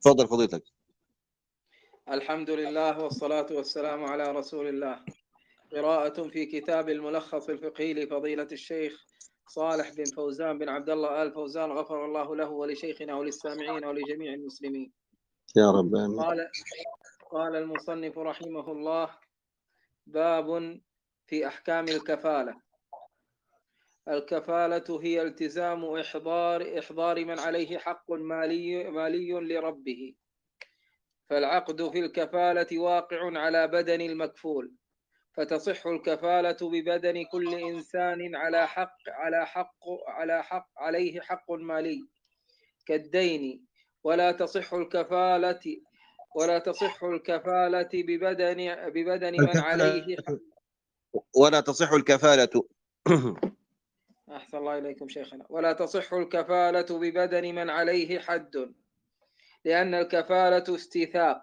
تفضل فضيلتك الحمد لله والصلاة والسلام على رسول الله قراءة في كتاب الملخص الفقهي لفضيلة الشيخ صالح بن فوزان بن عبد الله آل فوزان غفر الله له ولشيخنا وللسامعين ولجميع المسلمين يا رب آمين قال, قال المصنف رحمه الله باب في أحكام الكفالة الكفالة هي التزام إحضار إحضار من عليه حق مالي مالي لربه فالعقد في الكفالة واقع على بدن المكفول فتصح الكفالة ببدن كل إنسان على حق على حق على حق عليه حق مالي كالدين ولا تصح الكفالة ولا تصح الكفالة ببدن ببدن من عليه حق ولا تصح الكفالة أحسن الله إليكم شيخنا ولا تصح الكفالة ببدن من عليه حد لأن الكفالة استيثاق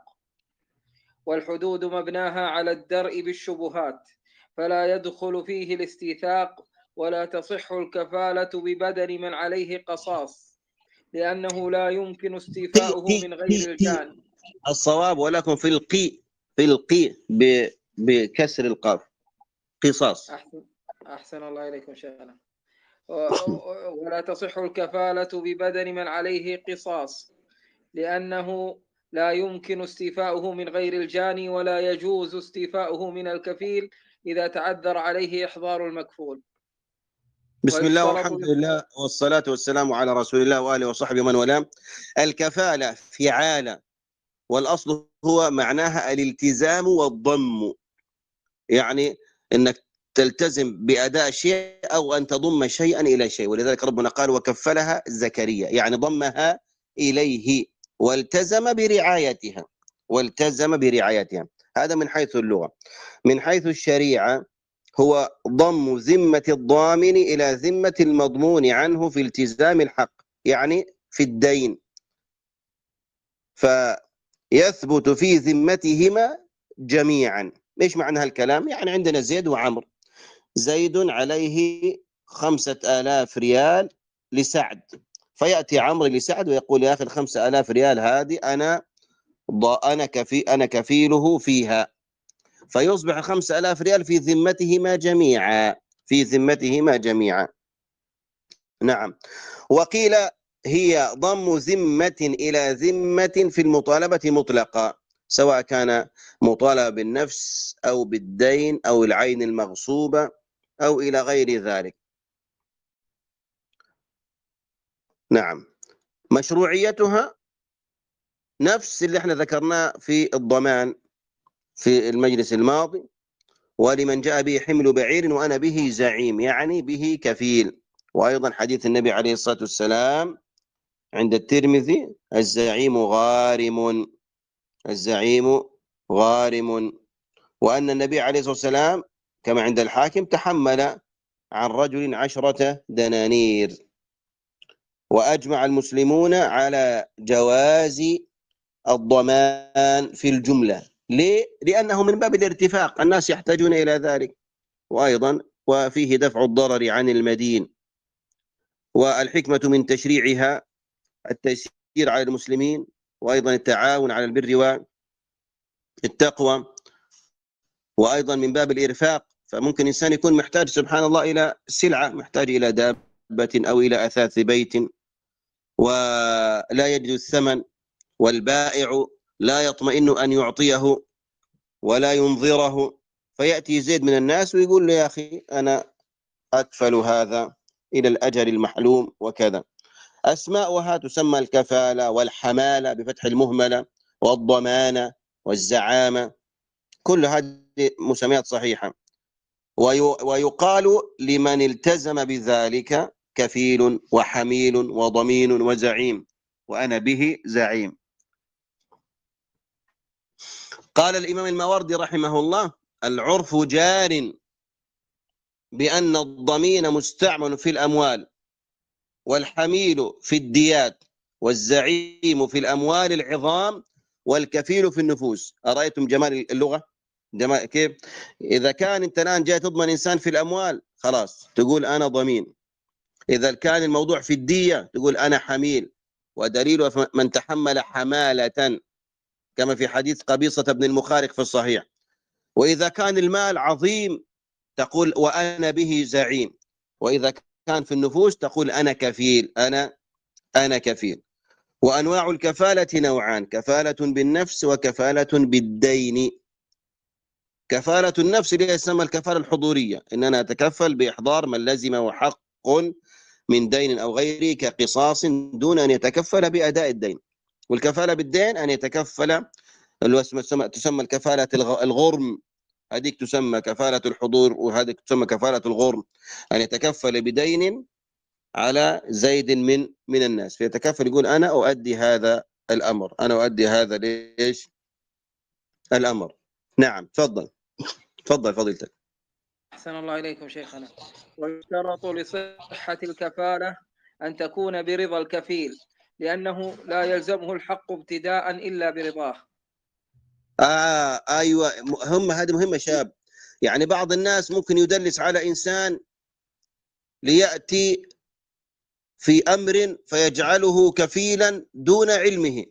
والحدود مبناها على الدرء بالشبهات فلا يدخل فيه الاستيثاق ولا تصح الكفالة ببدن من عليه قصاص لأنه لا يمكن استيفاؤه من غير الجان الصواب ولكم في القي في القي بكسر القاف قصاص أحسن, أحسن الله إليكم شيخنا ولا تصح الكفالة ببدن من عليه قصاص لأنه لا يمكن استيفاؤه من غير الجاني ولا يجوز استيفاؤه من الكفيل إذا تعذر عليه إحضار المكفول بسم الله والحمد لله والصلاة والسلام على رسول الله وآله وصحبه من والاه الكفالة في عالة والأصل هو معناها الالتزام والضم يعني انك تلتزم باداء شيء او ان تضم شيئا الى شيء ولذلك ربنا قال وكفلها زكريا يعني ضمها اليه والتزم برعايتها والتزم برعايتها هذا من حيث اللغه من حيث الشريعه هو ضم ذمه الضامن الى ذمه المضمون عنه في التزام الحق يعني في الدين فيثبت في ذمتهما جميعا ايش معنى هالكلام يعني عندنا زيد وعمرو زيد عليه خمسة آلاف ريال لسعد فيأتي عمرو لسعد ويقول يا أخي الخمسة آلاف ريال هذه أنا أنا كفي أنا كفيله فيها فيصبح خمسة آلاف ريال في ذمتهما جميعا في ذمتهما جميعا نعم وقيل هي ضم ذمة إلى ذمة في المطالبة مطلقة سواء كان مطالبة بالنفس أو بالدين أو العين المغصوبة أو إلى غير ذلك نعم مشروعيتها نفس اللي احنا ذكرناه في الضمان في المجلس الماضي ولمن جاء به حمل بعير وأنا به زعيم يعني به كفيل وأيضا حديث النبي عليه الصلاة والسلام عند الترمذي الزعيم غارم الزعيم غارم وأن النبي عليه الصلاة والسلام كما عند الحاكم تحمل عن رجل عشرة دنانير وأجمع المسلمون على جواز الضمان في الجملة ليه؟ لأنه من باب الارتفاق الناس يحتاجون إلى ذلك وأيضا وفيه دفع الضرر عن المدين والحكمة من تشريعها التيسير على المسلمين وأيضا التعاون على البر والتقوى وأيضا من باب الإرفاق فممكن إنسان يكون محتاج سبحان الله إلى سلعة محتاج إلى دابة أو إلى أثاث بيت ولا يجد الثمن والبائع لا يطمئن أن يعطيه ولا ينظره فيأتي زيد من الناس ويقول له يا أخي أنا أكفل هذا إلى الاجل المحلوم وكذا أسماؤها تسمى الكفالة والحمالة بفتح المهملة والضمانة والزعامة كل هذه مسميات صحيحة ويقال لمن التزم بذلك كفيل وحميل وضمين وزعيم وأنا به زعيم قال الإمام الماوردي رحمه الله العرف جار بأن الضمين مستعمل في الأموال والحميل في الديات والزعيم في الأموال العظام والكفيل في النفوس أرأيتم جمال اللغة؟ كيف؟ إذا كان أنت الآن جاي تضمن إنسان في الأموال خلاص تقول أنا ضمين إذا كان الموضوع في الدية تقول أنا حميل ودليل من تحمل حمالة كما في حديث قبيصة بن المخارق في الصحيح وإذا كان المال عظيم تقول وأنا به زعيم وإذا كان في النفوس تقول أنا كفيل أنا أنا كفيل وأنواع الكفالة نوعان كفالة بالنفس وكفالة بالدين كفالة النفس اللي هي تسمى الكفالة الحضورية إن أنا أتكفل بإحضار من لزم وحق من دين أو غيره كقصاص دون أن يتكفل بأداء الدين والكفالة بالدين أن يتكفل تسمى الكفالة الغرم هذيك تسمى كفالة الحضور وهذيك تسمى كفالة الغرم أن يتكفل بدين على زيد من من الناس فيتكفل يقول أنا أؤدي هذا الأمر أنا أؤدي هذا ليش الأمر نعم تفضل تفضل فضيلتك أحسن الله إليكم شيخنا ويشترط لصحة الكفالة أن تكون برضا الكفيل لأنه لا يلزمه الحق ابتداء إلا برضاه آه أيوة هم هذه مهمة شاب يعني بعض الناس ممكن يدلس على إنسان ليأتي في أمر فيجعله كفيلا دون علمه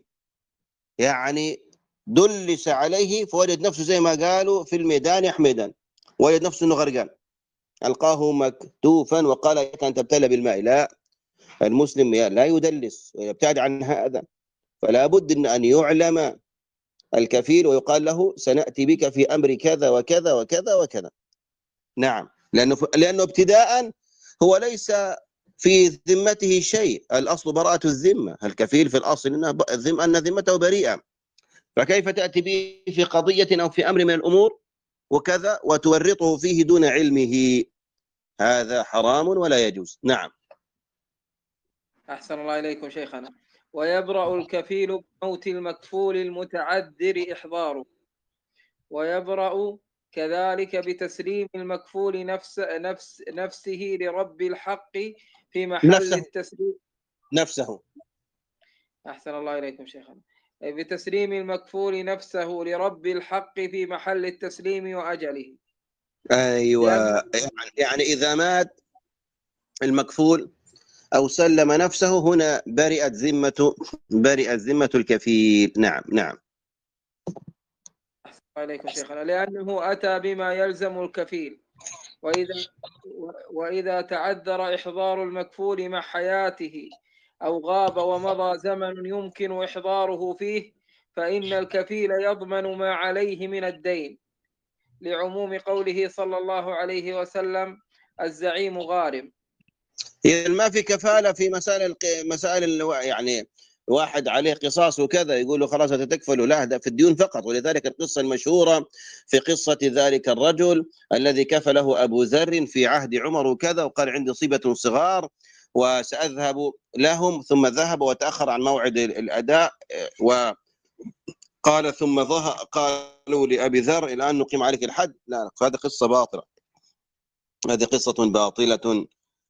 يعني دلس عليه فوجد نفسه زي ما قالوا في الميدان يحميدان وجد نفسه انه غرقان القاه مكتوفا وقال يا ان تبتلى بالماء لا المسلم لا يدلس ويبتعد عن هذا فلا بد ان يعلم الكفيل ويقال له سناتي بك في امر كذا وكذا وكذا وكذا نعم لانه لانه ابتداء هو ليس في ذمته شيء الاصل براءه الذمه الكفيل في الاصل ان ذمته بريئه فكيف تأتي به في قضية أو في أمر من الأمور وكذا وتورطه فيه دون علمه هذا حرام ولا يجوز نعم أحسن الله إليكم شيخنا ويبرأ الكفيل بموت المكفول المتعذر إحضاره ويبرأ كذلك بتسليم المكفول نفس نفس نفسه لرب الحق في محل نفسه. التسليم نفسه أحسن الله إليكم شيخنا بتسليم المكفول نفسه لرب الحق في محل التسليم وأجله أيوة يعني, يعني إذا مات المكفول أو سلم نفسه هنا برئت ذمة برئت ذمة الكفيل نعم نعم عليكم شيخنا لأنه أتى بما يلزم الكفيل وإذا وإذا تعذر إحضار المكفول مع حياته أو غاب ومضى زمن يمكن إحضاره فيه فإن الكفيل يضمن ما عليه من الدين لعموم قوله صلى الله عليه وسلم الزعيم غارم إذا ما في كفالة في مسائل مسائل يعني واحد عليه قصاص وكذا يقول له خلاص تكفل له هذا في الديون فقط ولذلك القصه المشهوره في قصه ذلك الرجل الذي كفله ابو ذر في عهد عمر وكذا وقال عندي صبه صغار وسأذهب لهم ثم ذهب وتأخر عن موعد الأداء و قال ثم ظهر قالوا لأبي ذر الآن نقيم عليك الحد لا هذه قصة باطلة هذه قصة باطلة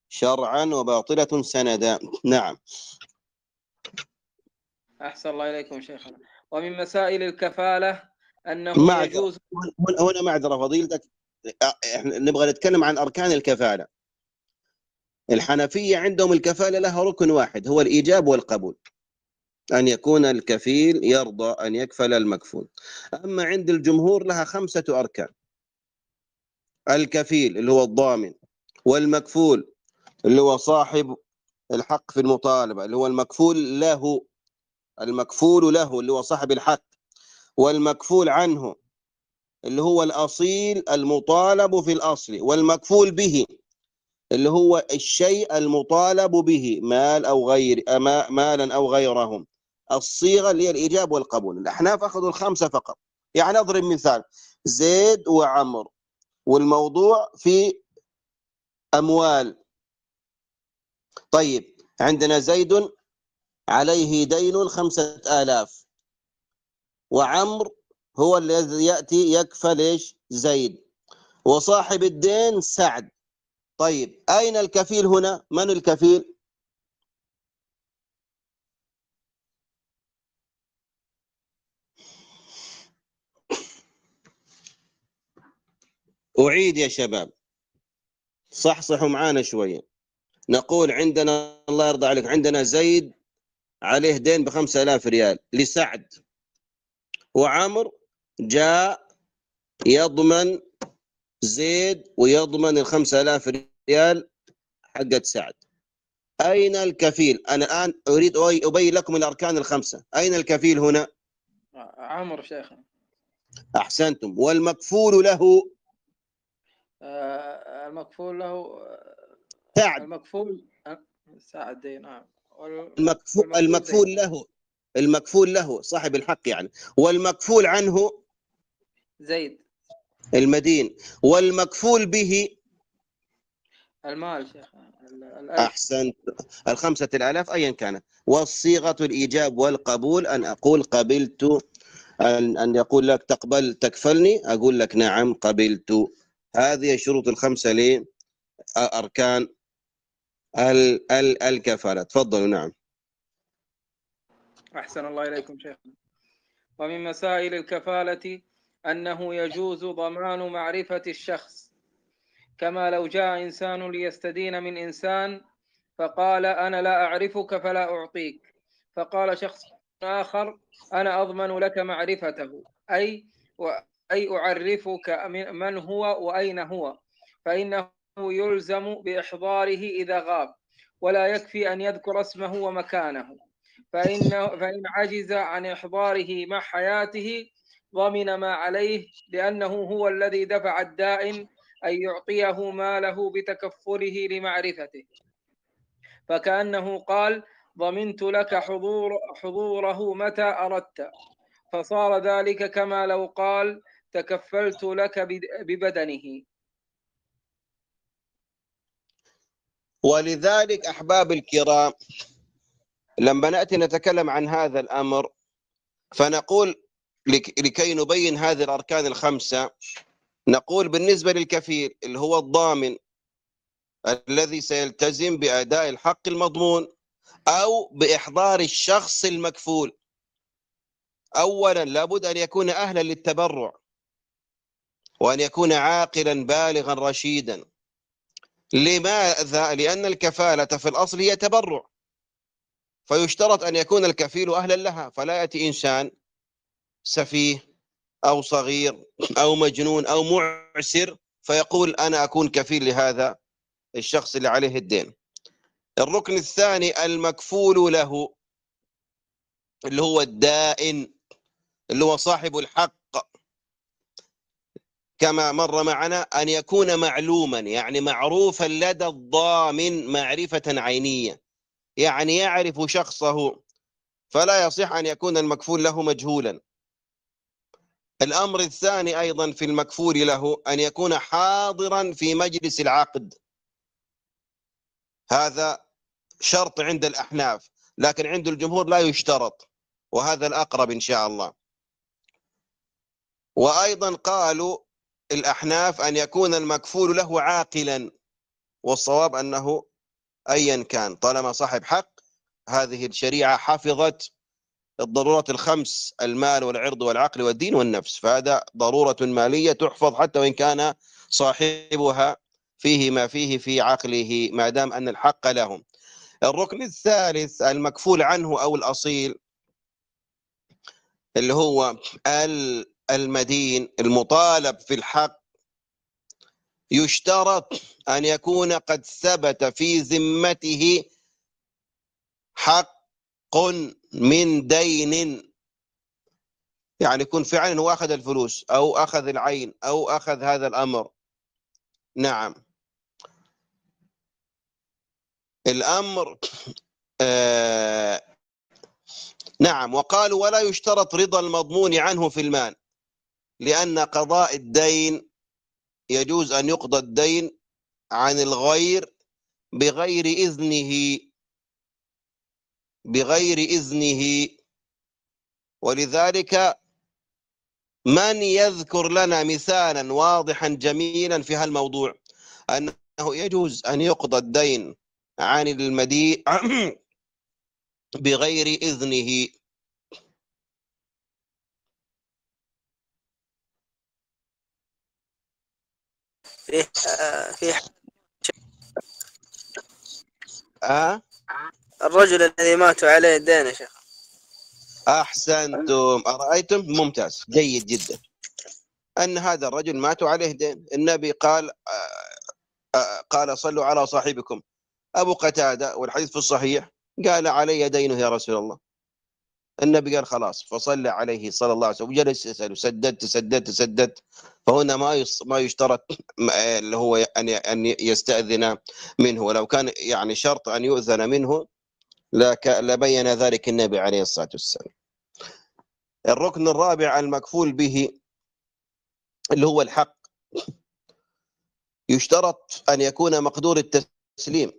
شرعا وباطلة سندا نعم أحسن الله إليكم شيخنا ومن مسائل الكفالة أنه يجوز هنا معذرة فضيلتك نبغى نتكلم عن أركان الكفالة الحنفية عندهم الكفالة لها ركن واحد هو الإيجاب والقبول أن يكون الكفيل يرضى أن يكفل المكفول أما عند الجمهور لها خمسة أركان الكفيل اللي هو الضامن والمكفول اللي هو صاحب الحق في المطالبة اللي هو المكفول له المكفول له اللي هو صاحب الحق والمكفول عنه اللي هو الأصيل المطالب في الأصل والمكفول به اللي هو الشيء المطالب به مال أو غير مالا أو غيرهم الصيغة اللي هي الإيجاب والقبول الأحناف أخذوا الخمسة فقط يعني أضرب مثال زيد وعمر والموضوع في أموال طيب عندنا زيد عليه دين خمسة آلاف وعمر هو الذي يأتي يكفل إيش زيد وصاحب الدين سعد طيب أين الكفيل هنا من الكفيل أعيد يا شباب صحصحوا معانا شوية نقول عندنا الله يرضى عليك عندنا زيد عليه دين بخمسة آلاف ريال لسعد وعمر جاء يضمن زيد ويضمن ال 5000 ريال حقت سعد أين الكفيل؟ أنا الآن أريد أبين لكم الأركان الخمسة أين الكفيل هنا؟ عمرو شيخنا أحسنتم والمكفول له آه، المكفول له سعد المكفول سعد إيه، نعم المكفول, المكفول له المكفول له صاحب الحق يعني والمكفول عنه زيد المدين والمكفول به المال شيخ أحسنت الخمسة الآلاف أيا كانت والصيغة الإيجاب والقبول أن أقول قبلت أن أن يقول لك تقبل تكفلني أقول لك نعم قبلت هذه الشروط الخمسة لأركان ال ال الكفالة تفضلوا نعم أحسن الله إليكم شيخنا ومن مسائل الكفالة أنه يجوز ضمان معرفة الشخص كما لو جاء إنسان ليستدين من إنسان فقال أنا لا أعرفك فلا أعطيك فقال شخص آخر أنا أضمن لك معرفته أي أي أعرفك من هو وأين هو فإنه يلزم بإحضاره إذا غاب ولا يكفي أن يذكر اسمه ومكانه فإنه فإن عجز عن إحضاره مع حياته ضمن ما عليه لأنه هو الذي دفع الدائن أن يعطيه ماله بتكفله لمعرفته فكأنه قال ضمنت لك حضور حضوره متى أردت فصار ذلك كما لو قال تكفلت لك ببدنه ولذلك أحباب الكرام لما نأتي نتكلم عن هذا الأمر فنقول لكي نبين هذه الأركان الخمسة نقول بالنسبة للكفيل اللي هو الضامن الذي سيلتزم بأداء الحق المضمون أو بإحضار الشخص المكفول أولا لابد أن يكون أهلا للتبرع وأن يكون عاقلا بالغا رشيدا لماذا؟ لأن الكفالة في الأصل هي تبرع فيشترط أن يكون الكفيل أهلا لها فلا يأتي إنسان سفيه أو صغير أو مجنون أو معسر فيقول أنا أكون كفيل لهذا الشخص اللي عليه الدين الركن الثاني المكفول له اللي هو الدائن اللي هو صاحب الحق كما مر معنا أن يكون معلوما يعني معروفا لدى الضامن معرفة عينية يعني يعرف شخصه فلا يصح أن يكون المكفول له مجهولا الأمر الثاني أيضا في المكفور له أن يكون حاضرا في مجلس العقد هذا شرط عند الأحناف لكن عند الجمهور لا يشترط وهذا الأقرب إن شاء الله وأيضا قالوا الأحناف أن يكون المكفول له عاقلا والصواب أنه أيا كان طالما صاحب حق هذه الشريعة حفظت الضرورات الخمس المال والعرض والعقل والدين والنفس فهذا ضرورة مالية تحفظ حتى وإن كان صاحبها فيه ما فيه في عقله ما دام أن الحق لهم الركن الثالث المكفول عنه أو الأصيل اللي هو المدين المطالب في الحق يشترط أن يكون قد ثبت في ذمته حق قل من دين يعني يكون فعلا هو أخذ الفلوس أو أخذ العين أو أخذ هذا الأمر نعم الأمر آه نعم وقالوا ولا يشترط رضا المضمون عنه في المال لأن قضاء الدين يجوز أن يقضى الدين عن الغير بغير إذنه بغير إذنه ولذلك من يذكر لنا مثالا واضحا جميلا في هالموضوع أنه يجوز أن يقضى الدين عن المديء بغير إذنه في في أه؟ الرجل الذي ماتوا عليه الدين يا شيخ أحسنتم أرأيتم ممتاز جيد جدا أن هذا الرجل ماتوا عليه دين النبي قال آه، آه، قال صلوا على صاحبكم أبو قتادة والحديث في الصحيح قال علي دينه يا رسول الله النبي قال خلاص فصلى عليه صلى الله عليه وسلم وجلس يسال سددت سددت سددت فهنا ما ما يشترط اللي هو أن يعني أن يستأذن منه ولو كان يعني شرط أن يؤذن منه لبين ذلك النبي عليه الصلاة والسلام الركن الرابع المكفول به اللي هو الحق يشترط أن يكون مقدور التسليم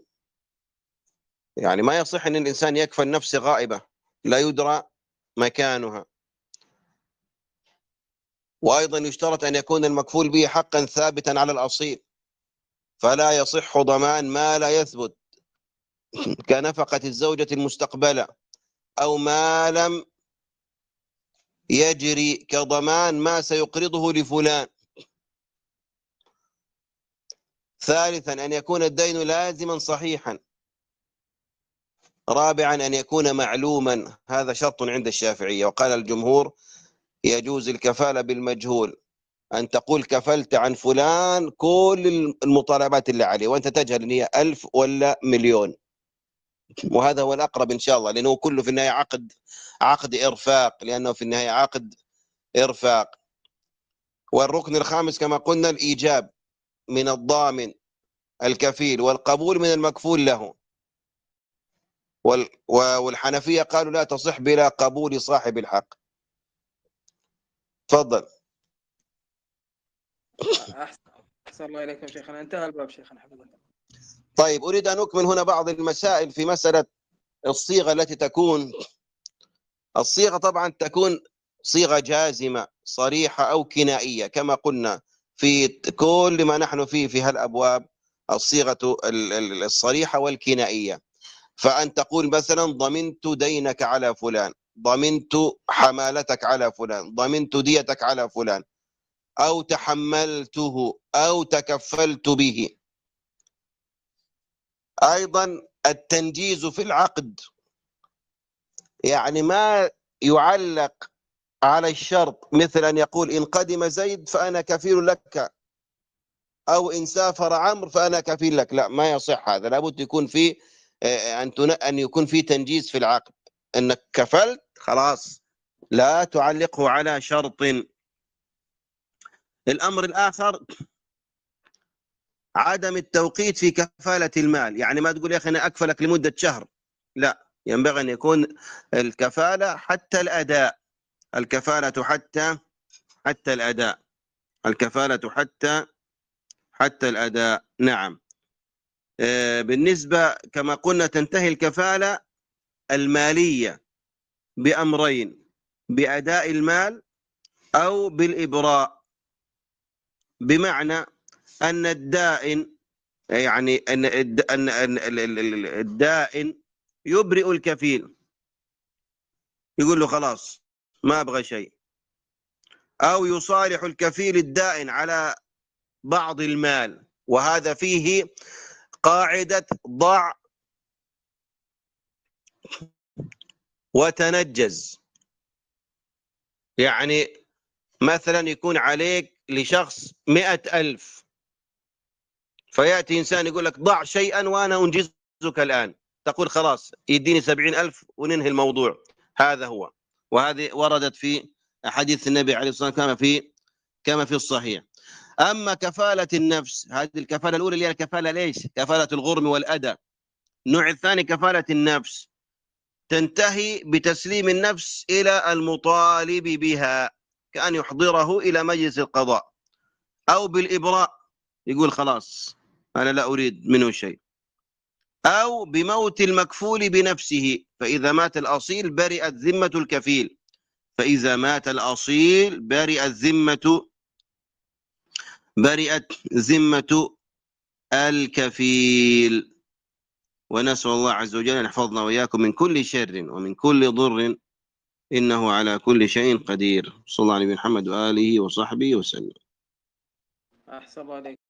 يعني ما يصح أن الإنسان يكفى النفس غائبة لا يدرى مكانها وأيضا يشترط أن يكون المكفول به حقا ثابتا على الأصيل فلا يصح ضمان ما لا يثبت كنفقة الزوجة المستقبلة أو ما لم يجري كضمان ما سيقرضه لفلان ثالثا أن يكون الدين لازما صحيحا رابعا أن يكون معلوما هذا شرط عند الشافعية وقال الجمهور يجوز الكفالة بالمجهول أن تقول كفلت عن فلان كل المطالبات اللي عليه وأنت تجهل أن هي ألف ولا مليون وهذا هو الاقرب ان شاء الله لانه كله في النهايه عقد عقد ارفاق لانه في النهايه عقد ارفاق والركن الخامس كما قلنا الايجاب من الضامن الكفيل والقبول من المكفول له والحنفيه قالوا لا تصح بلا قبول صاحب الحق تفضل احسن الله اليكم شيخنا انتهى الباب شيخنا حفظك طيب أريد أن أكمل هنا بعض المسائل في مسألة الصيغة التي تكون الصيغة طبعا تكون صيغة جازمة صريحة أو كنائية كما قلنا في كل ما نحن فيه في هالأبواب الصيغة الصريحة والكنائية فأن تقول مثلا ضمنت دينك على فلان ضمنت حمالتك على فلان ضمنت ديتك على فلان أو تحملته أو تكفلت به أيضا التنجيز في العقد يعني ما يعلق على الشرط مثل أن يقول إن قدم زيد فأنا كفيل لك أو إن سافر عمرو فأنا كفيل لك لا ما يصح هذا لابد يكون في آه، أن أن يكون في تنجيز في العقد أنك كفلت خلاص لا تعلقه على شرط الأمر الآخر عدم التوقيت في كفالة المال يعني ما تقول يا أخي أنا أكفلك لمدة شهر لا ينبغي أن يكون الكفالة حتى الأداء الكفالة حتى حتى الأداء الكفالة حتى حتى الأداء نعم آه، بالنسبة كما قلنا تنتهي الكفالة المالية بأمرين بأداء المال أو بالإبراء بمعنى أن الدائن يعني أن أن الدائن يبرئ الكفيل يقول له خلاص ما أبغى شيء أو يصالح الكفيل الدائن على بعض المال وهذا فيه قاعدة ضع وتنجز يعني مثلا يكون عليك لشخص مئة ألف فيأتي إنسان يقول لك ضع شيئا وأنا أنجزك الآن تقول خلاص يديني سبعين ألف وننهي الموضوع هذا هو وهذه وردت في حديث النبي عليه الصلاة والسلام كما في كما في الصحيح أما كفالة النفس هذه الكفالة الأولى اللي هي الكفالة ليش كفالة الغرم والأذى النوع الثاني كفالة النفس تنتهي بتسليم النفس إلى المطالب بها كأن يحضره إلى مجلس القضاء أو بالإبراء يقول خلاص أنا لا أريد منه شيء أو بموت المكفول بنفسه فإذا مات الأصيل برئت ذمة الكفيل فإذا مات الأصيل برئت ذمة برئت ذمة الكفيل ونسأل الله عز وجل أن يحفظنا وإياكم من كل شر ومن كل ضر إنه على كل شيء قدير صلى الله عليه محمد وآله وصحبه وسلم أحسن الله عليك